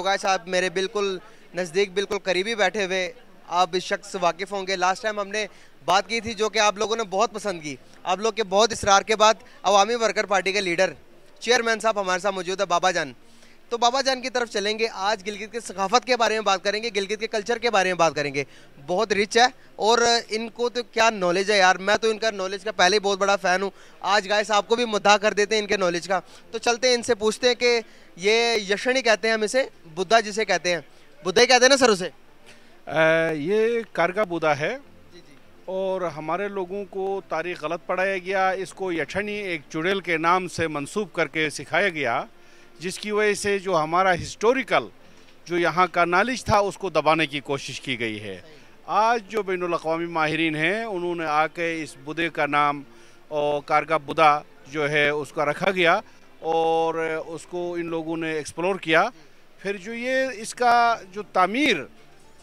योगा साहब अच्छा, मेरे बिल्कुल नज़दीक बिल्कुल करीबी बैठे हुए आप इस शख्स वाकिफ़ होंगे लास्ट टाइम हमने बात की थी जो कि आप लोगों ने बहुत पसंद की आप लोग के बहुत इसरार के बाद अवामी वर्कर पार्टी के लीडर चेयरमैन साहब हमारे साथ मौजूद है बाबा जान तो बाबा जान की तरफ चलेंगे आज गिलगित के सकाफत के बारे में बात करेंगे गिलगित के कल्चर के बारे में बात करेंगे बहुत रिच है और इनको तो क्या नॉलेज है यार मैं तो इनका नॉलेज का पहले ही बहुत बड़ा फ़ैन हूँ आज गाय साहब को भी मुद्दा कर देते हैं इनके नॉलेज का तो चलते हैं इनसे पूछते हैं कि ये यशनी कहते हैं हम इसे बुद्धा जिसे कहते हैं बुद्धा ही कहते हैं ना सर उसे आ, ये कारगा बुद्धा है और हमारे लोगों को तारीख गलत पढ़ाया गया इसको यछनी एक चुड़ैल के नाम से मंसूब करके सिखाया गया जिसकी वजह से जो हमारा हिस्टोरिकल जो यहाँ का नॉलेज था उसको दबाने की कोशिश की गई है आज जो बैन अवी माहरीन हैं उन्होंने आके इस बुदे का नाम और कारगा बुदा जो है उसका रखा गया और उसको इन लोगों ने एक्सप्लोर किया फिर जो ये इसका जो तामीर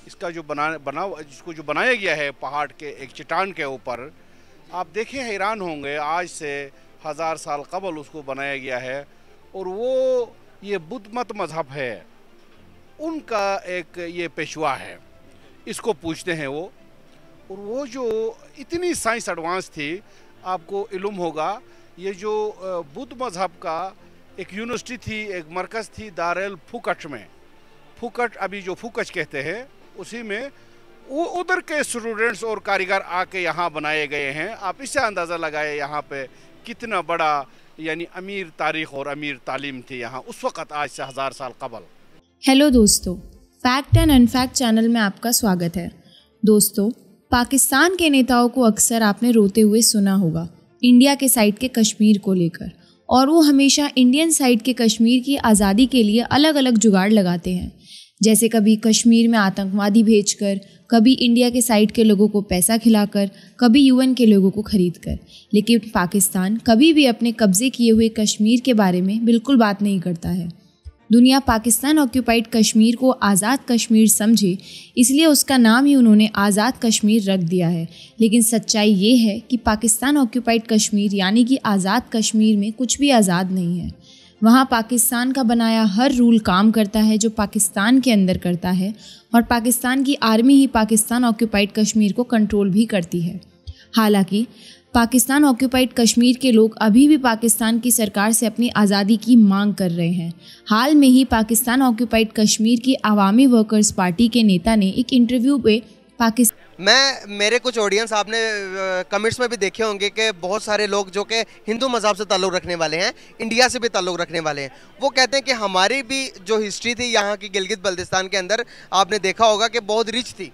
इसका जो बना बना जिसको जो बनाया गया है पहाड़ के एक चट्टान के ऊपर आप देखें हैरान होंगे आज से हज़ार साल कबल उसको बनाया गया है और वो ये बुद्ध मत मज़हब है उनका एक ये पेशवा है इसको पूछते हैं वो और वो जो इतनी साइंस एडवांस थी आपको इलम होगा ये जो बुद्ध मज़हब का एक यूनिवर्सिटी थी एक मरकज़ थी दारेल फुकट में फुकट अभी जो फुकच कहते हैं उसी में वो उधर के स्टूडेंट्स और कारीगर आके यहाँ बनाए गए हैं आप इससे अंदाज़ा लगाए यहाँ पे कितना बड़ा यानी अमीर तारीख और अमीर तालीम थी यहाँ उस वक़्त आज से हज़ार साल कबल हेलो दोस्तों फैक्ट एंड अनफैक्ट चैनल में आपका स्वागत है दोस्तों पाकिस्तान के नेताओं को अक्सर आपने रोते हुए सुना होगा इंडिया के साइड के कश्मीर को लेकर और वो हमेशा इंडियन साइड के कश्मीर की आज़ादी के लिए अलग अलग जुगाड़ लगाते हैं जैसे कभी कश्मीर में आतंकवादी भेजकर कभी इंडिया के साइड के लोगों को पैसा खिलाकर कभी यूएन के लोगों को खरीद कर लेकिन पाकिस्तान कभी भी अपने कब्जे किए हुए कश्मीर के बारे में बिल्कुल बात नहीं करता है दुनिया पाकिस्तान ऑक्यूपाइड कश्मीर को आज़ाद कश्मीर समझे इसलिए उसका नाम ही उन्होंने आज़ाद कश्मीर रख दिया है लेकिन सच्चाई ये है कि पाकिस्तान ऑक्यूपाइड कश्मीर यानी कि आज़ाद कश्मीर में कुछ भी आज़ाद नहीं है वहाँ पाकिस्तान का बनाया हर रूल काम करता है जो पाकिस्तान के अंदर करता है और पाकिस्तान की आर्मी ही पाकिस्तान ऑक्यूपाइड कश्मीर को कंट्रोल भी करती है हालांकि पाकिस्तान ऑक्यूपाइड कश्मीर के लोग अभी भी पाकिस्तान की सरकार से अपनी आज़ादी की मांग कर रहे हैं हाल में ही पाकिस्तान ऑक्यूपाइड कश्मीर की आवामी वर्कर्स पार्टी के नेता ने एक इंटरव्यू में पाकिस्तान मैं मेरे कुछ ऑडियंस आपने कमेंट्स में भी देखे होंगे कि बहुत सारे लोग जो कि हिंदू मज़हब से ताल्लुक़ रखने वाले हैं इंडिया से भी ताल्लुक़ रखने वाले हैं वो कहते हैं कि हमारी भी जो हिस्ट्री थी यहाँ की गिलगित बल्तिस्तान के अंदर आपने देखा होगा कि बहुत रिच थी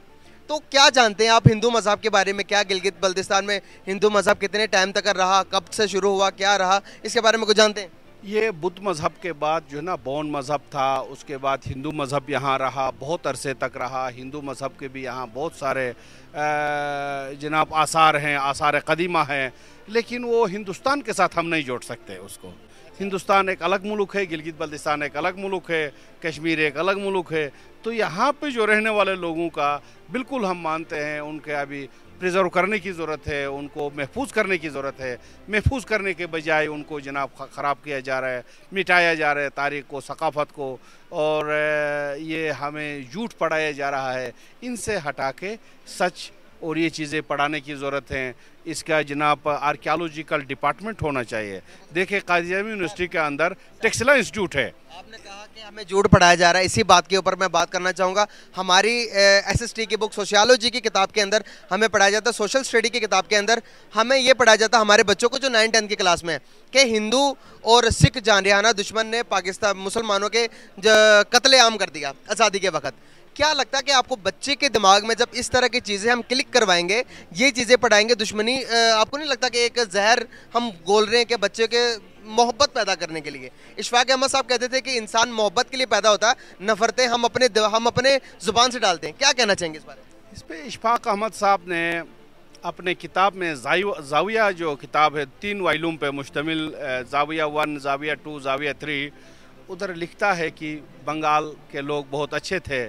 तो क्या जानते हैं आप हिंदू मज़हब के बारे में क्या गिलगित बल्तिस्तान में हिंदू मज़हब कितने टाइम तक रहा कब से शुरू हुआ क्या रहा इसके बारे में कुछ जानते हैं ये बुद्ध मज़हब के बाद जो है ना बौन मज़हब था उसके बाद हिंदू मज़हब यहाँ रहा बहुत अरसे तक रहा हिंदू मज़हब के भी यहाँ बहुत सारे जनाब आसार हैं आसार कदीमा हैं लेकिन वो हिंदुस्तान के साथ हम नहीं जोड़ सकते उसको हिंदुस्तान एक अलग मुल्क है गिलगित बल्तिस्तान एक अलग मुल्क है कश्मीर एक अलग मुल्क है तो यहाँ पे जो रहने वाले लोगों का बिल्कुल हम मानते हैं उनके अभी प्रिजर्व करने की ज़रूरत है उनको महफूज करने की ज़रूरत है महफूज करने के बजाय उनको जनाब ख़राब किया जा रहा है मिटाया जा रहा है तारीख को सकाफ़त को और ये हमें झूठ पढ़ाया जा रहा है इनसे हटा के सच और ये चीज़ें पढ़ाने की ज़रूरत है इसका जनाब आर्कियालॉजिकल डिपार्टमेंट होना चाहिए देखिए कादियामी यूनिवर्सिटी के अंदर टेक्सला इंस्टीट्यूट है आपने कहा कि हमें जोड़ पढ़ाया जा रहा है इसी बात के ऊपर मैं बात करना चाहूँगा हमारी एसएसटी की बुक सोशियालॉजी की किताब के अंदर हमें पढ़ाया जाता है सोशल स्टडी की किताब के अंदर हमें ये पढ़ाया जाता है हमारे बच्चों को जो नाइन टेंथ की क्लास में कि हिंदू और सिख जानरियाना दुश्मन ने पाकिस्तान मुसलमानों के कत्ले आम कर दिया आज़ादी के वक्त क्या लगता है कि आपको बच्चे के दिमाग में जब इस तरह की चीज़ें हम क्लिक करवाएंगे ये चीज़ें पढ़ाएंगे दुश्मनी आपको नहीं लगता कि एक जहर हम बोल रहे हैं कि बच्चे के मोहब्बत पैदा करने के लिए इशफाक अहमद साहब कहते थे कि इंसान मोहब्बत के लिए पैदा होता है नफरतें हम अपने हम अपने ज़ुबान से डालते हैं क्या कहना चाहेंगे इस बारे में इस पर इशफाक अहमद साहब ने अपने किताब में जाविया जो किताब है तीन वालूम पे मुश्तमिल Zavia one Zavia two Zavia three उधर लिखता है कि बंगाल के लोग बहुत अच्छे थे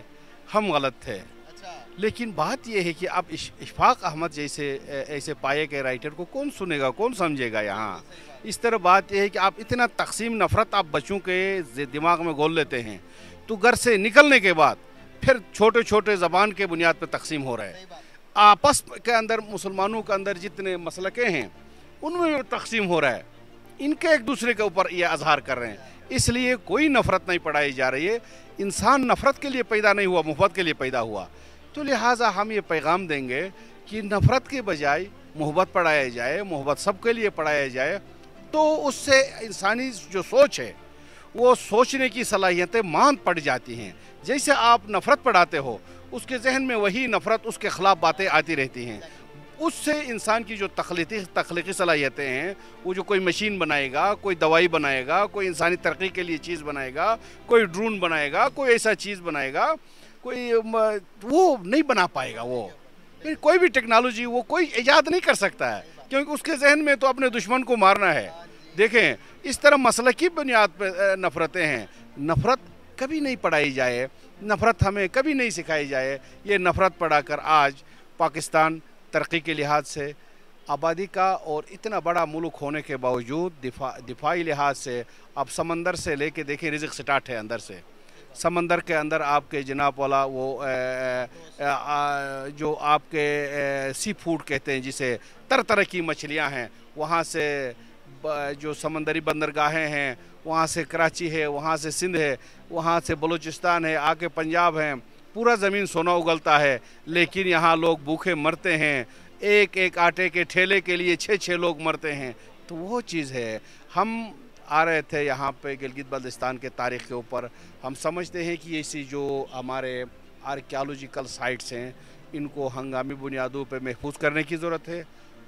हम गलत थे अच्छा। लेकिन बात यह है कि अब इशफाक अहमद जैसे ऐसे पाए गए राइटर को कौन सुनेगा कौन समझेगा यहाँ इस तरह बात यह है कि आप इतना तकसीम नफ़रत आप बच्चों के दिमाग में गोल लेते हैं तो घर से निकलने के बाद फिर छोटे छोटे ज़बान के बुनियाद पर तकसीम हो रहे हैं आपस के अंदर मुसलमानों के अंदर जितने मसलके हैं उनमें तकसीम हो रहा है इनके एक दूसरे के ऊपर ये अजहार कर रहे हैं इसलिए कोई नफ़रत नहीं पढ़ाई जा रही है इंसान नफ़रत के लिए पैदा नहीं हुआ मोहब्बत के लिए पैदा हुआ तो लिहाजा हम ये पैगाम देंगे कि नफ़रत के बजाय मोहब्बत पढ़ाया जाए मोहब्बत सबके लिए पढ़ाया जाए तो उससे इंसानी जो सोच है वो सोचने की सलाहियतें मान पड़ जाती हैं जैसे आप नफ़रत पढ़ाते हो उसके जहन में वही नफ़रत उसके ख़िलाफ़ बातें आती रहती हैं उससे इंसान की जो तखलीकी तखलीकी सलाहियतें हैं वो जो कोई मशीन बनाएगा कोई दवाई बनाएगा कोई इंसानी तरक्की के लिए चीज़ बनाएगा कोई ड्रोन बनाएगा कोई ऐसा चीज़ बनाएगा कोई वो नहीं बना पाएगा वो कोई भी टेक्नोलॉजी वो कोई ईजाद नहीं कर सकता है क्योंकि उसके जहन में तो अपने दुश्मन को मारना है देखें इस तरह मसल की बुनियाद पर नफ़रतें हैं नफ़रत कभी नहीं पढ़ाई जाए नफ़रत हमें कभी नहीं सिखाई जाए ये नफ़रत पढ़ाकर आज पाकिस्तान तरक्की के लिहाज से आबादी का और इतना बड़ा मुल्क होने के बावजूद दिफा दिफाई लिहाज से आप समंदर से लेके देखें रिजक स्टार्ट है अंदर से समंदर के अंदर आपके जनाब वाला वो ए, ए, आ, जो आपके ए, सी फूड कहते हैं जिसे तरह तरह की मछलियां हैं वहाँ से जो समंदरी बंदरगाहें हैं वहाँ से कराची है वहाँ से सिंध है वहाँ से बलूचिस्तान है आके पंजाब हैं पूरा ज़मीन सोना उगलता है लेकिन यहाँ लोग भूखे मरते हैं एक एक आटे के ठेले के लिए छः छः लोग मरते हैं तो वो चीज़ है हम आ रहे थे यहाँ पे गिलगित बल्दिस्तान के तारीख के ऊपर हम समझते हैं कि ऐसी जो हमारे आर्कियालॉजिकल साइट्स हैं इनको हंगामी बुनियादों पर महफूज करने की ज़रूरत है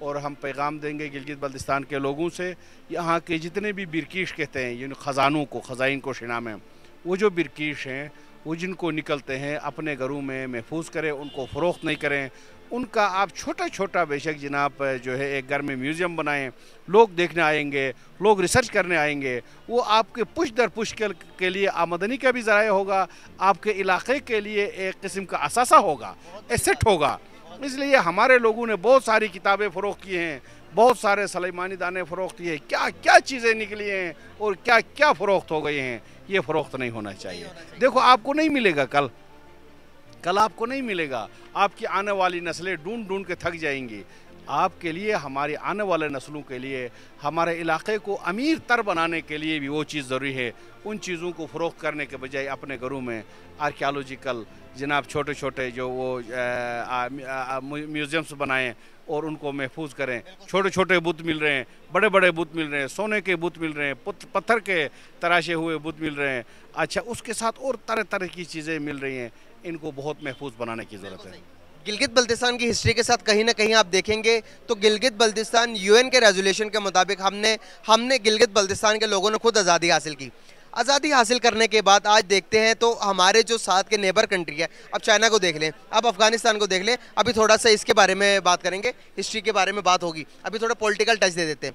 और हम पैगाम देंगे गिलगित बल्दिस्तान के लोगों से यहाँ के जितने भी बिरकीश कहते हैं यानी ख़जानों को ख़जाइन को शिना में वो जो बिरकीश हैं वो जिनको निकलते हैं अपने घरों में महफूज करें उनको फ़रोख्त नहीं करें उनका आप छोटा छोटा बेशक जनाब जो है एक घर में म्यूज़ियम बनाएं लोग देखने आएंगे लोग रिसर्च करने आएंगे वो आपके पुश दर पुश के, के लिए आमदनी का भी ज़रा होगा आपके इलाके के लिए एक किस्म का असासा होगा एसेट होगा इसलिए हमारे लोगों ने बहुत सारी किताबें फ़रोख की हैं बहुत सारे सलेमानी दाने फ़रोख्त किए क्या क्या चीज़ें निकली हैं और क्या क्या फ़रोख्त हो गए हैं ये फ़रोख्त नहीं होना चाहिए देखो आपको नहीं मिलेगा कल कल आपको नहीं मिलेगा आपकी आने वाली नस्लें ढूंढ ढूंढ के थक जाएंगी आपके लिए हमारे आने वाले नस्लों के लिए हमारे इलाके को अमीर तर बनाने के लिए भी वो चीज़ ज़रूरी है उन चीज़ों को फ़रोख करने के बजाय अपने घरों में आर्कियालोजिकल जनाब छोटे छोटे जो वो म्यूज़ियम्स बनाएं और उनको महफूज करें छोटे छोटे बुत मिल रहे हैं बड़े बड़े बुत मिल रहे हैं सोने के बुत मिल रहे हैं पत्थर के तराशे हुए बुत मिल रहे हैं अच्छा उसके साथ और तरह तरह की चीज़ें मिल रही हैं इनको बहुत महफूज बनाने की ज़रूरत है गिलगित बल्तिस्तान की हिस्ट्री के साथ कहीं ना कहीं आप देखेंगे तो गिलगित बल्तिस्तान यूएन के रेजोल्यूशन के मुताबिक हमने हमने गिलगित बल्तिस्तान के लोगों ने खुद आज़ादी हासिल की आज़ादी हासिल करने के बाद आज देखते हैं तो हमारे जो साथ के नेबर कंट्री है अब चाइना को देख लें अब अफगानिस्तान को देख लें अभी थोड़ा सा इसके बारे में बात करेंगे हिस्ट्री के बारे में बात होगी अभी थोड़ा पॉलिटिकल टच दे देते हैं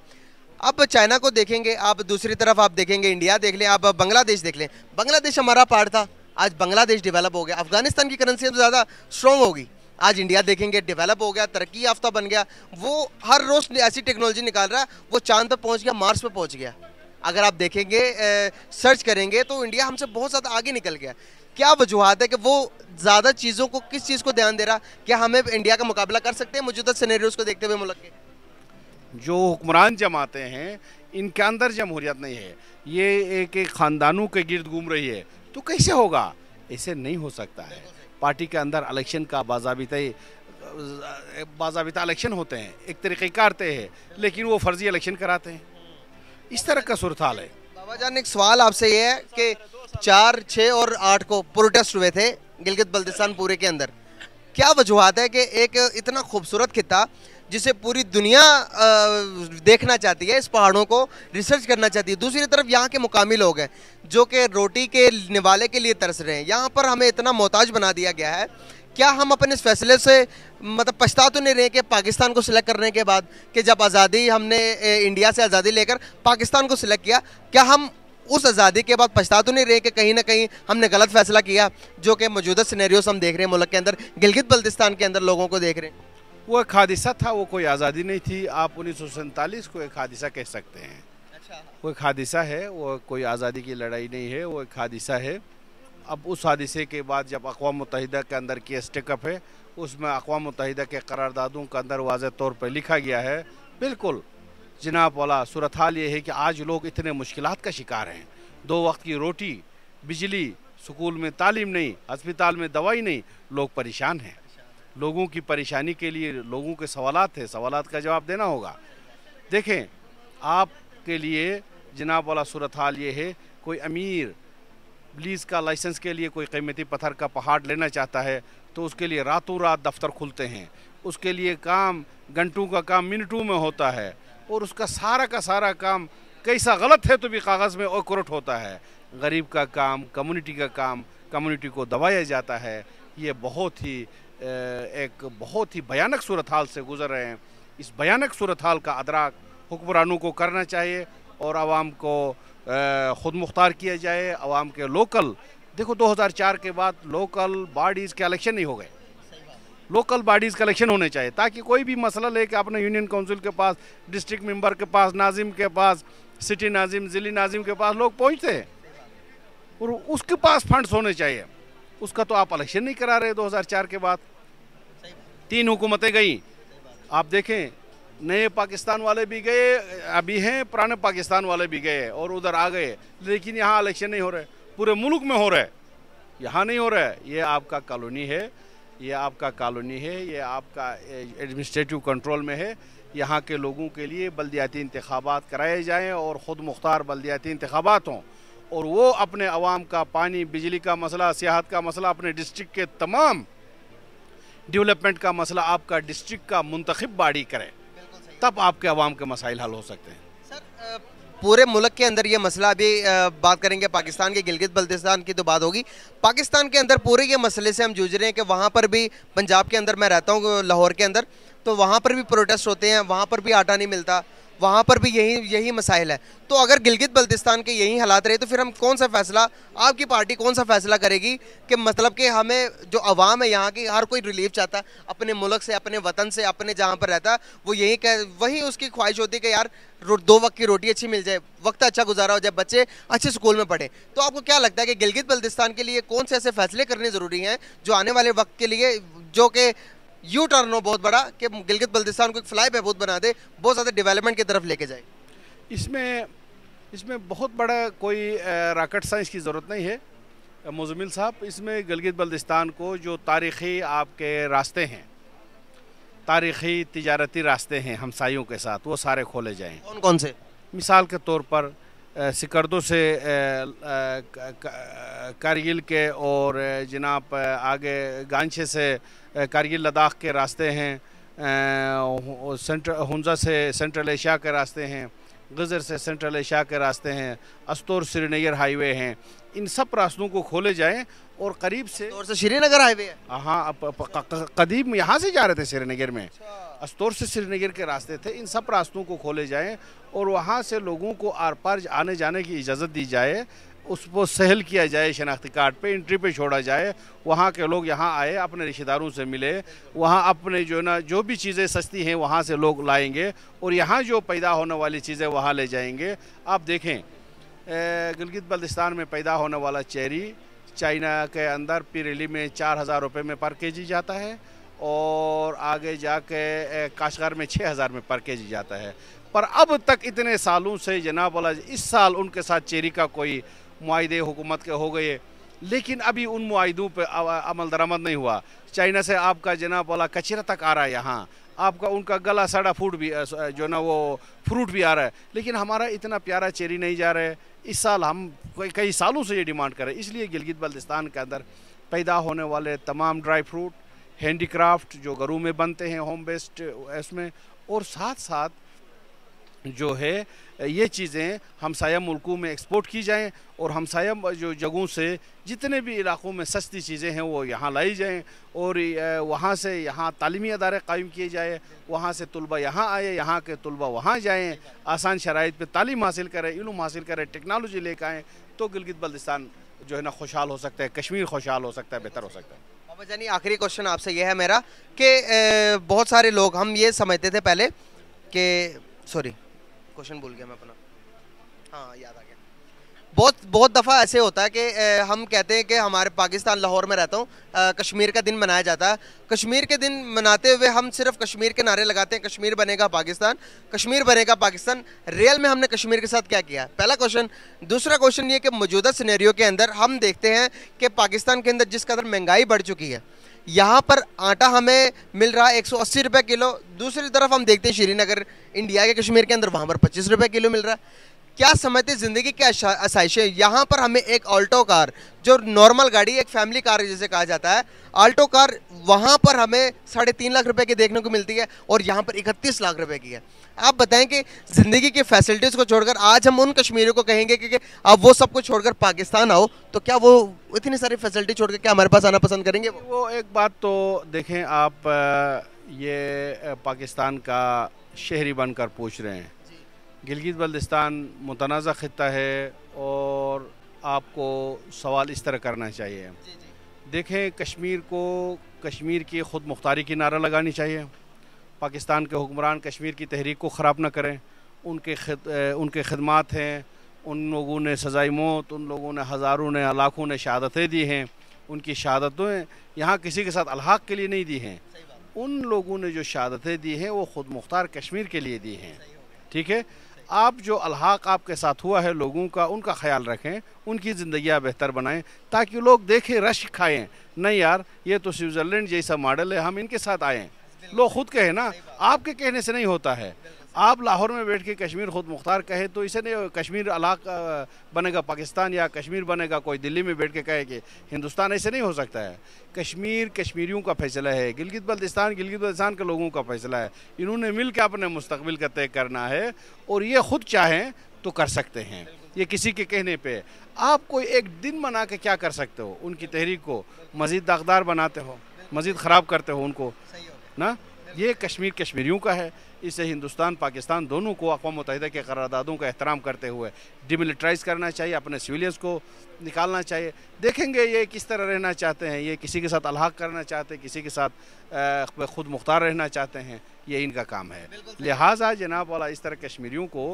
अब चाइना को देखेंगे आप दूसरी तरफ आप देखेंगे इंडिया देख लें आप बांग्लादेश देख लें बांग्लादेश हमारा पार्ट था आज बांग्लादेश डेवलप हो गया अफगानिस्तान की करेंसी तो ज़्यादा स्ट्रॉन्ग होगी आज इंडिया देखेंगे डेवलप हो गया तरक्की याफ्ता बन गया वो हर रोज़ ऐसी टेक्नोलॉजी निकाल रहा है वो चांद पर पहुँच गया मार्स पर पहुँच गया अगर आप देखेंगे ए, सर्च करेंगे तो इंडिया हमसे बहुत ज़्यादा आगे निकल गया क्या वजूहत है कि वो ज़्यादा चीज़ों को किस चीज़ को ध्यान दे रहा क्या हमें इंडिया का मुकाबला कर सकते हैं मौजूदा सनेरियोज़ को देखते हुए मुल्क के जो हुक्मरान जमाते हैं इनके अंदर जमहूरियत नहीं है ये एक एक ख़ानदानों के गिर्द घूम रही है तो कैसे होगा ऐसे नहीं हो सकता है पार्टी के अंदर इलेक्शन का बाजाबिता बाजाबिता इलेक्शन होते हैं एक का आते हैं लेकिन वो फर्जी इलेक्शन कराते हैं इस तरह का सूरत है बाबा जान एक सवाल आपसे ये है कि चार छः और आठ को प्रोटेस्ट हुए थे गिलगित बल्तिस्तान पूरे के अंदर क्या वजूहत है कि एक इतना खूबसूरत खिता जिसे पूरी दुनिया देखना चाहती है इस पहाड़ों को रिसर्च करना चाहती है दूसरी तरफ यहाँ के मुकामी लोग हैं जो कि रोटी के निवाले के लिए तरस रहे हैं यहाँ पर हमें इतना मोहताज बना दिया गया है क्या हम अपने इस फैसले से मतलब पछता तो नहीं रहे कि पाकिस्तान को सिलेक्ट करने के बाद कि जब आज़ादी हमने इंडिया से आज़ादी लेकर पाकिस्तान को सिलेक्ट किया क्या हम उस आज़ादी के बाद पछता तो नहीं रहे कि कहीं ना कहीं हमने गलत फैसला किया जो कि मौजूदा सिनेरियोस हम देख रहे हैं मुल्क के अंदर गिलगित बल्तिस्तान के अंदर लोगों को देख रहे हैं वो एक हादिसा था वो कोई आज़ादी नहीं थी आप उन्नीस को एक हादिसा कह सकते हैं अच्छा। वो एक हादिसा है वो कोई आज़ादी की लड़ाई नहीं है वो एक हादिसा है अब उस हादिसे के बाद जब अकवा मुतहदा के अंदर की स्टेकअप है उसमें अकवा मुतहदा के करारदादों के अंदर वाज तौर पर लिखा गया है बिल्कुल जनाब वाला सूरत हाल ये है कि आज लोग इतने मुश्किल का शिकार हैं दो वक्त की रोटी बिजली स्कूल में तालीम नहीं अस्पताल में दवाई नहीं लोग परेशान हैं लोगों की परेशानी के लिए लोगों के सवाल थे सवाल का जवाब देना होगा देखें आपके लिए जनाब वाला सूरत हाल ये है कोई अमीर पुलिस का लाइसेंस के लिए कोई कीमती पत्थर का पहाड़ लेना चाहता है तो उसके लिए रातों रात दफ्तर खुलते हैं उसके लिए काम घंटों का काम मिनटों में होता है और उसका सारा का सारा काम कैसा गलत है तो भी कागज़ में ओकरट होता है गरीब का काम कम्युनिटी का काम कम्युनिटी को दबाया जाता है ये बहुत ही एक बहुत ही भयानक सूरत हाल से गुजर रहे हैं इस भयानक सूरत हाल का अदराक हुक्मरानों को करना चाहिए और आवाम को ख़ुद मुख्तार किया जाए आवाम के लोकल देखो 2004 के बाद लोकल बॉडीज़ के इलेक्शन नहीं हो गए लोकल बॉडीज़ का इलेक्शन होने चाहिए ताकि कोई भी मसला लेके अपने यूनियन काउंसिल के पास डिस्ट्रिक्ट मेंबर के पास नाजिम के पास सिटी नाजिम ज़िली नाजिम के पास लोग पहुँचते हैं और उसके पास फंड्स होने चाहिए उसका तो आप इलेक्शन नहीं करा रहे 2004 के बाद तीन हुकूमतें गई आप देखें नए पाकिस्तान वाले भी गए अभी हैं पुराने पाकिस्तान वाले भी गए और उधर आ गए लेकिन यहाँ इलेक्शन नहीं हो रहे पूरे मुल्क में हो रहे यहाँ नहीं हो रहा है ये आपका कॉलोनी है ये आपका कॉलोनी है ये आपका एडमिनिस्ट्रेटिव कंट्रोल में है यहाँ के लोगों के लिए बलदियाती इंतबात कराए जाएँ और ख़ुद मुख्तार बलदियाती इंतबात हों और वो अपने आवाम का पानी बिजली का मसला सियाहत का मसला अपने डिस्ट्रिक्ट के तमाम डेवलपमेंट का मसला आपका डिस्ट्रिक्ट का मुंतखब बाड़ी करें तब आपके आवाम के मसाइल हल हो सकते हैं सर पूरे मुल्क के अंदर ये मसला अभी बात करेंगे पाकिस्तान के गिलगित बल्तिस्तान की तो बात होगी पाकिस्तान के अंदर पूरे ये मसले से हम जूझ रहे हैं कि वहाँ पर भी पंजाब के अंदर मैं रहता हूँ लाहौर के अंदर तो वहाँ पर भी प्रोटेस्ट होते हैं वहाँ पर भी आटा नहीं मिलता वहाँ पर भी यही यही मसाइल है तो अगर गिलगित बल्तिस्तान के यही हालात रहे तो फिर हम कौन सा फैसला आपकी पार्टी कौन सा फैसला करेगी कि मतलब कि हमें जो आवाम है यहाँ की हर कोई रिलीफ चाहता है अपने मुल्क से अपने वतन से अपने जहाँ पर रहता वो यही कह वही उसकी ख्वाहिश होती है कि यार दो वक्त की रोटी अच्छी मिल जाए वक्त अच्छा गुजारा हो जाए बच्चे अच्छे स्कूल में पढ़े तो आपको क्या लगता है कि गिलगित बल्तिस्तान के लिए कौन से ऐसे फैसले करने ज़रूरी हैं जो आने वाले वक्त के लिए जो कि यू टर्न हो बहुत बड़ा कि गिलगित बल्दिस्तान को एक फ्लाई बहबूद बना दे बहुत ज़्यादा डेवलपमेंट की तरफ लेके जाए इसमें इसमें बहुत बड़ा कोई राकेट साइंस की ज़रूरत नहीं है मुजमिल साहब इसमें गिलगित बल्दिस्तान को जो तारीख़ी आपके रास्ते हैं तारीख़ी तजारती रास्ते हैं हमसायों के साथ वो सारे खोले जाएँ कौन कौन से मिसाल के तौर पर सिकर्दों से कारगिल के और जनाब आगे गांछे से कारगिल लद्दाख के रास्ते हैं सेंट्रल हंजा से सेंट्रल एशिया के रास्ते हैं गज़र से सेंट्रल एशिया के रास्ते हैं अस्तोर श्रीनगर हाईवे हैं इन सब रास्तों को खोले जाएं और करीब से और से श्रीनगर हाईवे हाँ, हाँ कदीम यहाँ से जा रहे थे श्रीनगर में अच्छा। अस्तौर से श्रीनगर के रास्ते थे इन सब रास्तों को खोले जाएं और वहाँ से लोगों को आर पार आने जाने की इजाज़त दी जाए उसको सहल किया जाए शनाख्ती कार्ड पे इंट्री पे छोड़ा जाए वहाँ के लोग यहाँ आए अपने रिश्तेदारों से मिले वहाँ अपने जो ना जो भी चीज़ें सस्ती हैं वहाँ से लोग लाएंगे और यहाँ जो पैदा होने वाली चीज़ें वहाँ ले जाएंगे आप देखें गिलगित बल्तिस्तान में पैदा होने वाला चेरी चाइना के अंदर पिरेली में चार हज़ार रुपये में पर के जी जाता है और आगे जाके काशगार में छः हज़ार में पर के जी जाता है पर अब तक इतने सालों से जनाब इस साल उनके साथ चेरी का कोई माहे हुकूमत के हो गए लेकिन अभी उन माहों पर अमल दरामद नहीं हुआ चाइना से आपका जनाब वाला कचरा तक आ रहा है यहाँ आपका उनका गला सड़ा फूट भी जो ना वो फ्रूट भी आ रहा है लेकिन हमारा इतना प्यारा चेरी नहीं जा रहा है इस साल हम कई सालों से ये डिमांड कर रहे हैं इसलिए गिलगित बल्तिस्तान के अंदर पैदा होने वाले तमाम ड्राई फ्रूट हैंडीक्राफ्ट जो घरों में बनते हैं होम बेस्ड इसमें और साथ साथ जो है ये चीज़ें हमसाया मुल्कों में एक्सपोर्ट की जाएं और हमसाया जो जगहों से जितने भी इलाक़ों में सस्ती चीज़ें हैं वो यहाँ लाई जाएं और वहाँ से यहाँ तलीमी अदारे कायम किए जाए वहाँ से तलबा यहाँ आए यहाँ के तलबा वहाँ जाएँ आसान शराइ पर तालीम हासिल करें इलम हासिल करें टेक्नोलॉजी कर आएँ तो गिलगित बल्दिस्तान जो है ना खुशहाल हो सकता है कश्मीर खुशहाल हो सकता है बेहतर हो सकता है बाबा जानी आखिरी क्वेश्चन आपसे यह है मेरा कि बहुत सारे लोग हम ये समझते थे पहले कि सॉरी क्वेश्चन भूल गया मैं अपना हाँ याद आ गया बहुत बहुत दफ़ा ऐसे होता है कि ए, हम कहते हैं कि हमारे पाकिस्तान लाहौर में रहता हूँ कश्मीर का दिन मनाया जाता है कश्मीर के दिन मनाते हुए हम सिर्फ कश्मीर के नारे लगाते हैं कश्मीर बनेगा पाकिस्तान कश्मीर बनेगा पाकिस्तान रियल में हमने कश्मीर के साथ क्या किया पहला क्वेश्चन दूसरा क्वेश्चन ये कि मौजूदा सिनेरियो के अंदर हम देखते हैं कि पाकिस्तान के अंदर जिस कदर महंगाई बढ़ चुकी है यहाँ पर आटा हमें मिल रहा है एक सौ किलो दूसरी तरफ हम देखते हैं श्रीनगर इंडिया के कश्मीर के अंदर वहाँ पर पच्चीस रुपये किलो मिल रहा है क्या समझते ज़िंदगी आसाइश आसाइशें यहाँ पर हमें एक ऑल्टो कार जो नॉर्मल गाड़ी एक फैमिली कार जैसे कहा जाता है आल्टो कार वहाँ पर हमें साढ़े तीन लाख रुपए की देखने को मिलती है और यहाँ पर इकतीस लाख रुपए की है आप बताएं कि ज़िंदगी की फैसिलिटीज़ को छोड़कर आज हम उन कश्मीरियों को कहेंगे कि, अब वो सब कुछ छोड़कर पाकिस्तान आओ तो क्या वो इतनी सारी फैसिलिटी छोड़कर क्या हमारे पास आना पसंद करेंगे वो एक बात तो देखें आप ये पाकिस्तान का शहरी बनकर पूछ रहे हैं गिलगित बल्दिस्तान मुतनाज़ ख़त्ता है और आपको सवाल इस तरह करना चाहिए देखें कश्मीर को कश्मीर की ख़ुद मुख्तारी की नारा लगानी चाहिए पाकिस्तान के हुक्मरान कश्मीर की तहरीक को ख़राब ना करें उनके खद, उनके खदमात हैं उन लोगों ने सज़ाई मौत उन लोगों ने हज़ारों ने लाखों ने शहादतें दी हैं उनकी शहादतें यहाँ किसी के साथ अलहाक के लिए नहीं दी हैं उन लोगों ने जो शहादतें दी हैं वो ख़ुद मुख्तार कश्मीर के लिए दी हैं ठीक है आप जो अलहाक आपके साथ हुआ है लोगों का उनका ख्याल रखें उनकी ज़िंदगी बेहतर बनाएं ताकि लोग देखें रश खाएं नहीं यार ये तो स्विट्ज़रलैंड जैसा मॉडल है हम इनके साथ आएँ लोग खुद कहें ना आपके कहने से नहीं होता है आप लाहौर में बैठ के कश्मीर खुद मुख्तार कहे तो इसे नहीं कश्मीर अलाका बनेगा पाकिस्तान या कश्मीर बनेगा कोई दिल्ली में बैठ के कहे कि हिंदुस्तान ऐसे नहीं हो सकता है कश्मीर कश्मीरियों का फैसला है गिलगित बल्तिस्तान गिलगित बल्तिस्तान के लोगों का फैसला है इन्होंने मिल के अपने मुस्तबिल का तय करना है और ये खुद चाहें तो कर सकते हैं ये किसी के कहने पर आप कोई एक दिन मना के क्या कर सकते हो उनकी तहरीक को मज़ीद दागदार बनाते हो मज़ीद ख़राब करते हो उनको ना ये कश्मीर कश्मीरियों का है इसे हिंदुस्तान पाकिस्तान दोनों को अकवा मुतहदा के करारदादों का एहतराम करते हुए डिमिलिट्राइज करना चाहिए अपने सिविलियंस को निकालना चाहिए देखेंगे ये किस तरह रहना चाहते हैं ये किसी के साथ अलहाक करना चाहते हैं किसी के साथ खुद मुख्तार रहना चाहते हैं ये इनका काम है लिहाजा जनाब वाला इस तरह कश्मीरियों को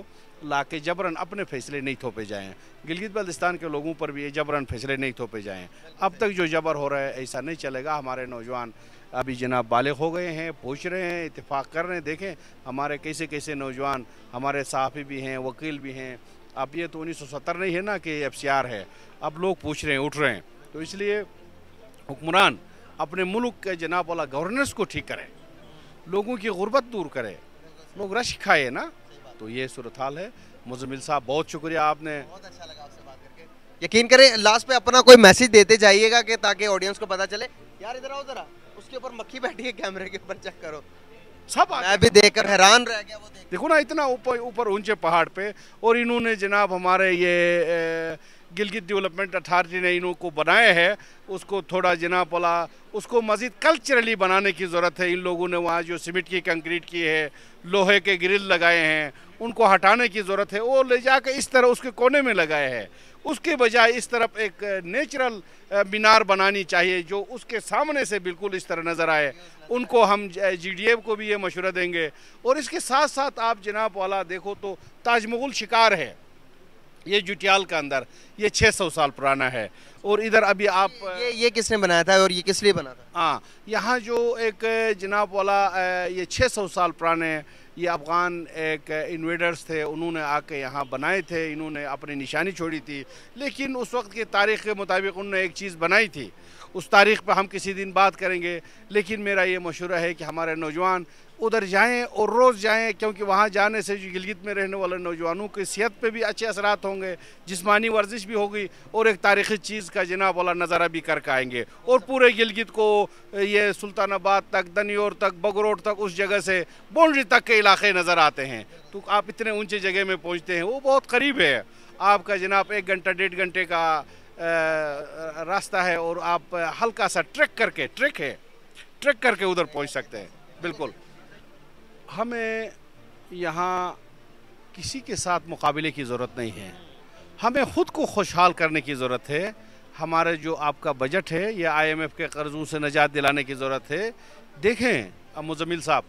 ला के जबरन अपने फैसले नहीं थोपे जाएँ गिलगित बल्दिस्तान के लोगों पर भी ये जबरन फैसले नहीं थोपे जाएँ अब तक जो जबर हो रहा है ऐसा नहीं चलेगा हमारे नौजवान अभी जनाब बालग हो गए हैं पूछ रहे हैं इतफाक़ कर रहे हैं देखें हमारे कैसे कैसे नौजवान हमारे सहाफ़ी भी हैं वकील भी हैं अब ये तो उन्नीस नहीं है ना कि एफ है अब लोग पूछ रहे हैं उठ रहे हैं तो इसलिए हुक्मरान अपने मुल्क के जनाब वाला गवर्नेंस को ठीक करें लोगों की गुर्बत दूर करें लोग रश खाए ना तो ये सूरत हाल है मुजमिल साहब बहुत शुक्रिया आपने बहुत अच्छा लगा आपसे बात करके यकीन करें लास्ट पे अपना कोई मैसेज देते जाइएगा कि ताकि ऑडियंस को पता चले यार इधर आओ ज़रा उसके ऊपर मक्खी बैठी है कैमरे के ऊपर चेक करो सब मैं भी देखकर हैरान रह गया वो देख देखो ना इतना ऊपर ऊपर ऊंचे पहाड़ पे और इन्होंने जनाब हमारे ये गिलगित डेवलपमेंट अथॉरिटी ने इनको बनाए हैं उसको थोड़ा जना पला उसको मज़ीद कल्चरली बनाने की ज़रूरत है इन लोगों ने वहाँ जो सीमेंट की कंक्रीट की है लोहे के ग्रिल लगाए हैं उनको हटाने की ज़रूरत है वो ले जाकर इस तरह उसके कोने में लगाए हैं उसके बजाय इस तरफ एक नेचुरल मीनार बनानी चाहिए जो उसके सामने से बिल्कुल इस तरह नज़र आए उनको हम जी को भी ये मशवरा देंगे और इसके साथ साथ आप जनाब वाला देखो तो ताजमहल शिकार है ये जुटियाल का अंदर ये 600 साल पुराना है और इधर अभी आप ये ये किसने बनाया था और ये किस लिए बना था हाँ यहाँ जो एक जनाब वाला ये 600 साल पुराने ये अफ़गान एक इन्वेडर्स थे उन्होंने आके यहाँ बनाए थे इन्होंने अपनी निशानी छोड़ी थी लेकिन उस वक्त की तारीख़ के मुताबिक उन्होंने एक चीज़ बनाई थी उस तारीख़ पर हम किसी दिन बात करेंगे लेकिन मेरा ये मशूरा है कि हमारे नौजवान उधर जाएं और रोज़ जाएं क्योंकि वहाँ जाने से जो गिलगित में रहने वाले नौजवानों की सेहत पे भी अच्छे असरात होंगे जिसमानी वर्जिश भी होगी और एक तारीखी चीज़ का जनाब वाला नज़ारा भी करके आएंगे और पूरे गिलगित को ये सुल्तानाबाद तक दनियोर तक बगरोड तक उस जगह से बाउंड्री तक के इलाके नज़र आते हैं तो आप इतने ऊँचे जगह में पहुँचते हैं वो बहुत करीब है आपका जनाब एक घंटा डेढ़ घंटे का रास्ता है और आप हल्का सा ट्रैक करके ट्रैक है ट्रैक करके उधर पहुँच सकते हैं बिल्कुल हमें यहाँ किसी के साथ मुकाबले की ज़रूरत नहीं है हमें ख़ुद को खुशहाल करने की ज़रूरत है हमारे जो आपका बजट है या आईएमएफ के कर्ज़ों से नजात दिलाने की ज़रूरत है देखें अब मुजमिल साहब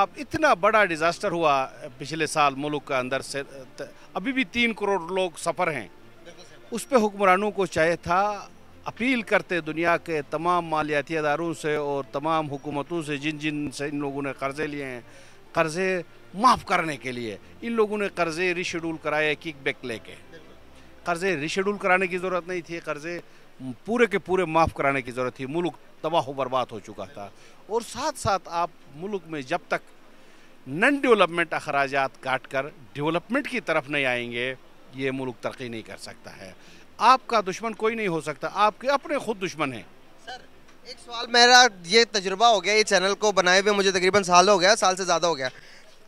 आप इतना बड़ा डिज़ास्टर हुआ पिछले साल मुल्क के अंदर से अभी भी तीन करोड़ लोग सफ़र हैं उस पर हुक्मरानों को चाहिए था अपील करते दुनिया के तमाम मालियाती अदारों से और तमाम हुकूमतों से जिन जिन से इन लोगों ने कर्ज़े लिए हैं कर्ज़े माफ़ करने के लिए इन लोगों ने कर्ज़े रिशेड्यूल कराए किक बैक के कर्ज़े रिशेड्यूल कराने की ज़रूरत नहीं थी कर्ज़े पूरे के पूरे माफ़ कराने की ज़रूरत थी मुल्क तबाह बर्बाद हो चुका था और साथ साथ आप मुल्क में जब तक नन डेवलपमेंट अखराज काट कर डेवलपमेंट की तरफ नहीं आएंगे ये मुल्क तरक्की नहीं कर सकता है आपका दुश्मन कोई नहीं हो सकता आपके अपने खुद दुश्मन हैं एक सवाल मेरा ये तजुर्बा हो गया ये चैनल को बनाए हुए मुझे तकरीबन साल हो गया साल से ज़्यादा हो गया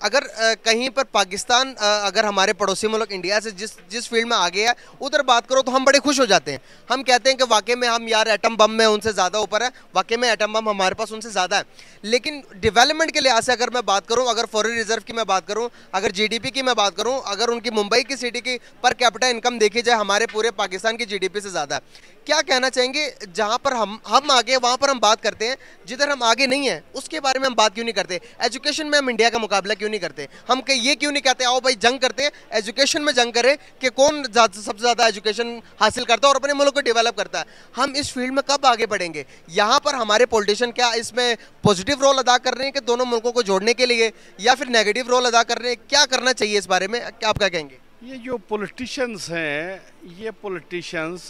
अगर आ, कहीं पर पाकिस्तान आ, अगर हमारे पड़ोसी मुल्क इंडिया से जिस जिस फील्ड में आ गया है उधर बात करो तो हम बड़े खुश हो जाते हैं हम कहते हैं कि वाकई में हम यार एटम बम में उनसे ज़्यादा ऊपर है वाकई में एटम बम हमारे पास उनसे ज़्यादा है लेकिन डेवलपमेंट के लिहाज से अगर मैं बात करूँ अगर फॉरन रिजर्व की मैं बात करूँ अगर जी की मैं बात करूँ अगर उनकी मुंबई की सिटी की पर कैपिटा इनकम देखी जाए हमारे पूरे पाकिस्तान की जी से ज़्यादा क्या कहना चाहेंगे जहाँ पर हम हम आगे वहाँ पर हम बात करते हैं जिधर हम आगे नहीं हैं उसके बारे में हम बात क्यों नहीं करते एजुकेशन में हम इंडिया का मुकाबला क्यों नहीं करते हम कहीं ये क्यों नहीं कहते आओ भाई जंग करते हैं एजुकेशन में जंग करें कि कौन सबसे ज़्यादा एजुकेशन हासिल करता है और अपने मुल्क को डेवलप करता है हम इस फील्ड में कब आगे बढ़ेंगे यहाँ पर हमारे पॉलिटिशियन क्या इसमें पॉजिटिव रोल अदा कर रहे हैं कि दोनों मुल्कों को जोड़ने के लिए या फिर नेगेटिव रोल अदा कर रहे हैं क्या करना चाहिए इस बारे में क्या आप क्या कहेंगे ये जो पॉलिटिशियंस हैं ये पॉलिटिशियंस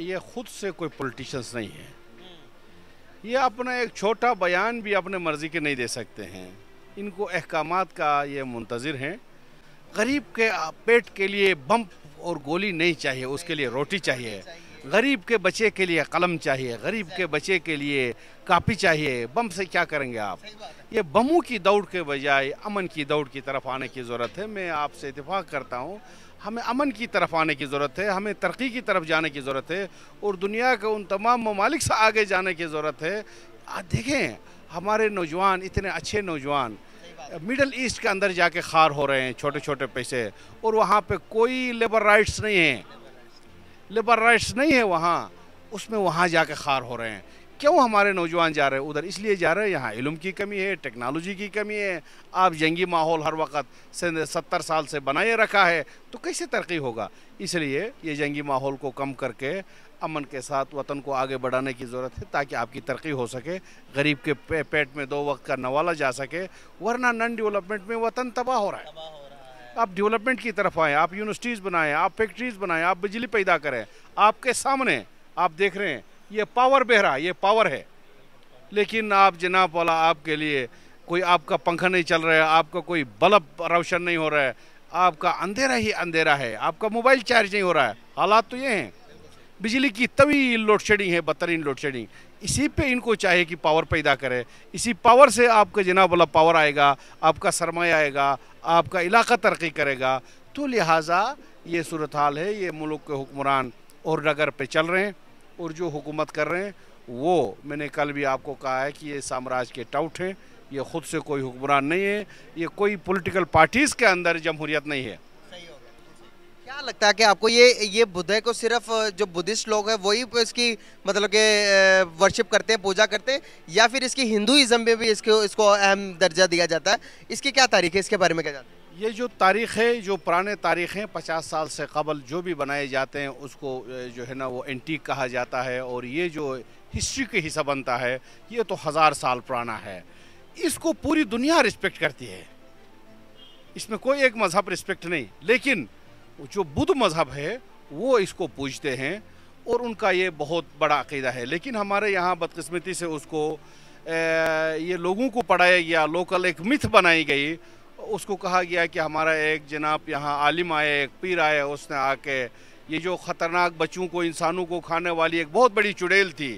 ये खुद से कोई पॉलिटिशियंस नहीं है ये अपना एक छोटा बयान भी अपने मर्ज़ी के नहीं दे सकते हैं इनको अहकाम का ये मुंतज़र हैं गरीब के पेट के लिए बम और गोली नहीं चाहिए उसके लिए रोटी चाहिए गरीब के बच्चे के लिए कलम चाहिए गरीब के बच्चे के लिए कापी चाहिए बम से क्या करेंगे आप ये बमों की दौड़ के बजाय अमन की दौड़ की तरफ आने की ज़रूरत है मैं आपसे इतफाक़ करता हूँ हमें अमन की तरफ आने की ज़रूरत है हमें तरक्की की तरफ जाने की ज़रूरत है और दुनिया के उन तमाम ममालिक से आगे जाने की ज़रूरत है आ, देखें हमारे नौजवान इतने अच्छे नौजवान मिडल ईस्ट के अंदर जाके खार हो रहे हैं छोटे छोटे पैसे और वहाँ पे कोई लेबर राइट्स नहीं है लेबर राइट्स नहीं है वहाँ उसमें वहाँ जाके खार हो रहे हैं क्यों हमारे नौजवान जा रहे हैं उधर इसलिए जा रहे हैं यहाँ इलम की कमी है टेक्नोलॉजी की कमी है आप जंगी माहौल हर वक्त से सत्तर साल से बनाए रखा है तो कैसे तरक्की होगा इसलिए ये जंगी माहौल को कम करके अमन के साथ वतन को आगे बढ़ाने की ज़रूरत है ताकि आपकी तरक्की हो सके गरीब के पे, पेट में दो वक्त का नवाला जा सके वरना नन डेवलपमेंट में वतन तबाह हो रहा है आप डेवलपमेंट की तरफ आएँ आप यूनिवर्सिटीज़ बनाएँ आप फैक्ट्रीज़ बनाएँ आप बिजली पैदा करें आपके सामने आप देख रहे हैं ये पावर बहरा ये पावर है लेकिन आप जनाब वाला आपके लिए कोई आपका पंखा नहीं चल रहा है आपका कोई बल्ब रोशन नहीं हो रहा है आपका अंधेरा ही अंधेरा है आपका मोबाइल चार्ज नहीं हो रहा है हालात तो ये हैं बिजली की तवील लोड शेडिंग है बदतरीन लोड शेडिंग इसी पे इनको चाहिए कि पावर पैदा करे इसी पावर से आपका जनाब वाला पावर आएगा आपका सरमाया आएगा आपका इलाका तरक्की करेगा तो लिहाजा ये सूरत हाल है ये मुल्क के हुक्मरान और नगर पे चल रहे हैं और जो हुकूमत कर रहे हैं वो मैंने कल भी आपको कहा है कि ये साम्राज्य के टाउट हैं ये ख़ुद से कोई हुक्मरान नहीं है ये कोई पॉलिटिकल पार्टीज़ के अंदर जमहूरियत नहीं है क्या लगता है कि आपको ये ये बुद्ध को सिर्फ जो बुद्धिस्ट लोग हैं वही इसकी मतलब के वर्शिप करते हैं पूजा करते हैं या फिर इसकी हिंदुज़म में भी इसको इसको अहम दर्जा दिया जाता है इसकी क्या तारीख है इसके बारे में क्या जाता है ये जो तारीख़ें जो पुराने तारीख़ें पचास साल से कबल जो भी बनाए जाते हैं उसको जो है ना वो एंटीक कहा जाता है और ये जो हिस्ट्री के हिस्सा बनता है ये तो हज़ार साल पुराना है इसको पूरी दुनिया रिस्पेक्ट करती है इसमें कोई एक मज़हब रिस्पेक्ट नहीं लेकिन जो बुद्ध मज़हब है वो इसको पूजते हैं और उनका ये बहुत बड़ा अकैदा है लेकिन हमारे यहाँ बदकस्मती से उसको ए, ये लोगों को पढ़ाया गया लोकल एक मिथ बनाई गई उसको कहा गया कि हमारा एक जनाब यहाँ आलिम आए एक पीर आए उसने आके ये जो ख़तरनाक बच्चों को इंसानों को खाने वाली एक बहुत बड़ी चुड़ैल थी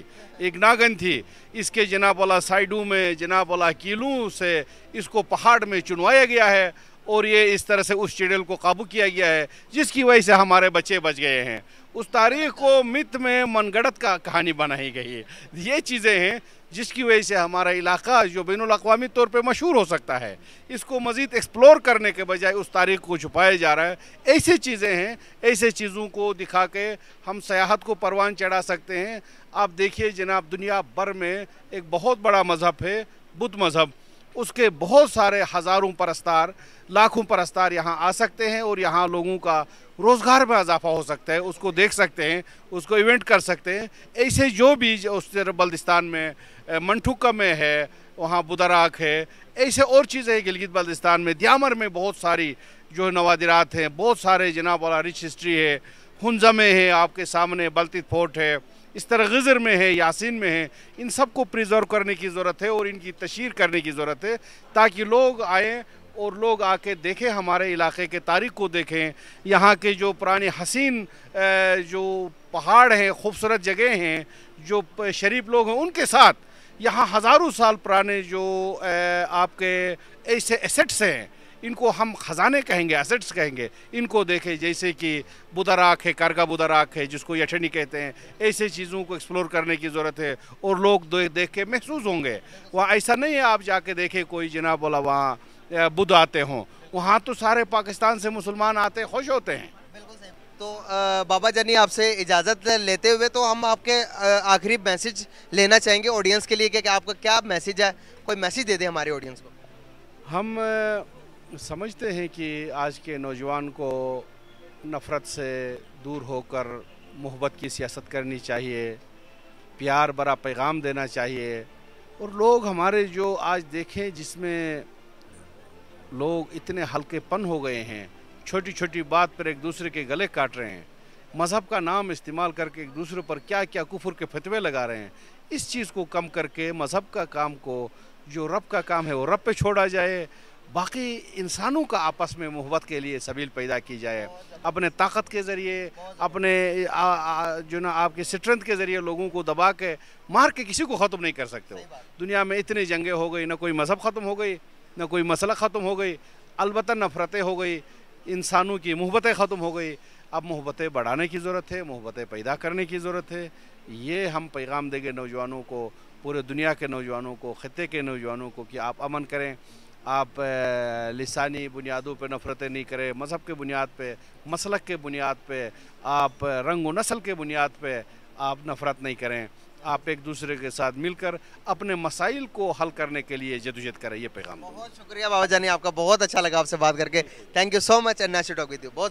एक नागन थी इसके जनाब वाला साइडों में जनाब वाला कीलों से इसको पहाड़ में चुनवाया गया है और ये इस तरह से उस चिड़ेल को काबू किया गया है जिसकी वजह से हमारे बच्चे बच गए हैं उस तारीख को मित में मनगढ़त का कहानी बनाई गई है ये चीज़ें हैं जिसकी वजह से हमारा इलाका जो बैन अवी तौर पर मशहूर हो सकता है इसको मज़ीद एक्सप्लोर करने के बजाय उस तारीख को छुपाया जा रहा है ऐसी चीज़ें हैं ऐसे चीज़ों को दिखा के हम सयाहत को परवान चढ़ा सकते हैं आप देखिए जनाब दुनिया भर में एक बहुत बड़ा मज़हब है बुद्ध मज़हब उसके बहुत सारे हज़ारों परस्तार लाखों परस्तार यहाँ आ सकते हैं और यहाँ लोगों का रोज़गार में इजाफ़ा हो सकता है उसको देख सकते हैं उसको इवेंट कर सकते हैं ऐसे जो भी उस बल्दिस्तान में मनठुका में है वहाँ बुदराक है ऐसे और चीज़ें हैं गिलगित बल्दिस्तान में द्यामर में बहुत सारी जो नवादिरात हैं बहुत सारे जनाब वाला रिच हिस्ट्री है हंजा हैं है आपके सामने बल्तित फोर्ट है इस तरह गज़र में है यासिन में है इन सब को प्रिजर्व करने की ज़रूरत है और इनकी तशहर करने की ज़रूरत है ताकि लोग आएँ और लोग आके देखें हमारे इलाके के तारीख को देखें यहाँ के जो पुराने हसीन जो पहाड़ हैं खूबसूरत जगह हैं जो शरीफ लोग हैं उनके साथ यहाँ हज़ारों साल पुराने जो आपके ऐसे एसेट्स हैं इनको हम ख़जाने कहेंगे एसेट्स कहेंगे इनको देखें जैसे कि बुदराक है कारगा बुदराक है जिसको यठनी कहते हैं ऐसे चीज़ों को एक्सप्लोर करने की ज़रूरत है और लोग देख के महसूस होंगे वहाँ ऐसा नहीं है आप जाके देखें कोई जनाब बोला वहाँ बुद्ध आते हों वहाँ तो सारे पाकिस्तान से मुसलमान आते खुश होते हैं तो बाबा जानी आपसे इजाज़त लेते हुए तो हम आपके आखिरी मैसेज लेना चाहेंगे ऑडियंस के लिए कि आपका क्या मैसेज है कोई मैसेज दे दें हमारे ऑडियंस को हम समझते हैं कि आज के नौजवान को नफ़रत से दूर होकर मोहब्बत की सियासत करनी चाहिए प्यार बड़ा पैगाम देना चाहिए और लोग हमारे जो आज देखें जिसमें लोग इतने हल्केपन हो गए हैं छोटी छोटी बात पर एक दूसरे के गले काट रहे हैं मज़हब का नाम इस्तेमाल करके एक दूसरे पर क्या क्या कुफुर के फतवे लगा रहे हैं इस चीज़ को कम करके मज़हब का काम को जो रब का काम है वो रब पे छोड़ा जाए बाकी इंसानों का आपस में मोहब्बत के लिए सबील पैदा की जाए अपने ताकत के ज़रिए अपने आ, आ, जो ना आपके स्ट्रेंथ के ज़रिए लोगों को दबा के मार के किसी को ख़त्म नहीं कर सकते हो दुनिया में इतनी जंगें हो गई ना कोई मज़हब ख़त्म हो गई ना कोई मसला ख़त्म हो गई अलबत् नफ़रतें हो गई इंसानों की मोहब्बतें ख़त्म हो गई अब मोहब्बतें बढ़ाने की ज़रूरत है मोहब्बतें पैदा करने की ज़रूरत है ये हम पैगाम देंगे नौजवानों को पूरे दुनिया के नौजवानों को ख़त्े के नौजवानों को कि आप अमन करें आप लसानी बुनियादों पर नफ़रतें नहीं करें मज़हब के बुनियाद पर मसलक के बुनियाद पर आप रंग व नस्ल के बुनियाद पर आप नफ़रत नहीं करें आप एक दूसरे के साथ मिलकर अपने मसाइल को हल करने के लिए जदोजहद करें ये पैगाम बहुत शुक्रिया बाबा जानी आपका बहुत अच्छा लगा आपसे बात करके थैंक यू सो मच अन्ना टॉक विद यू बहुत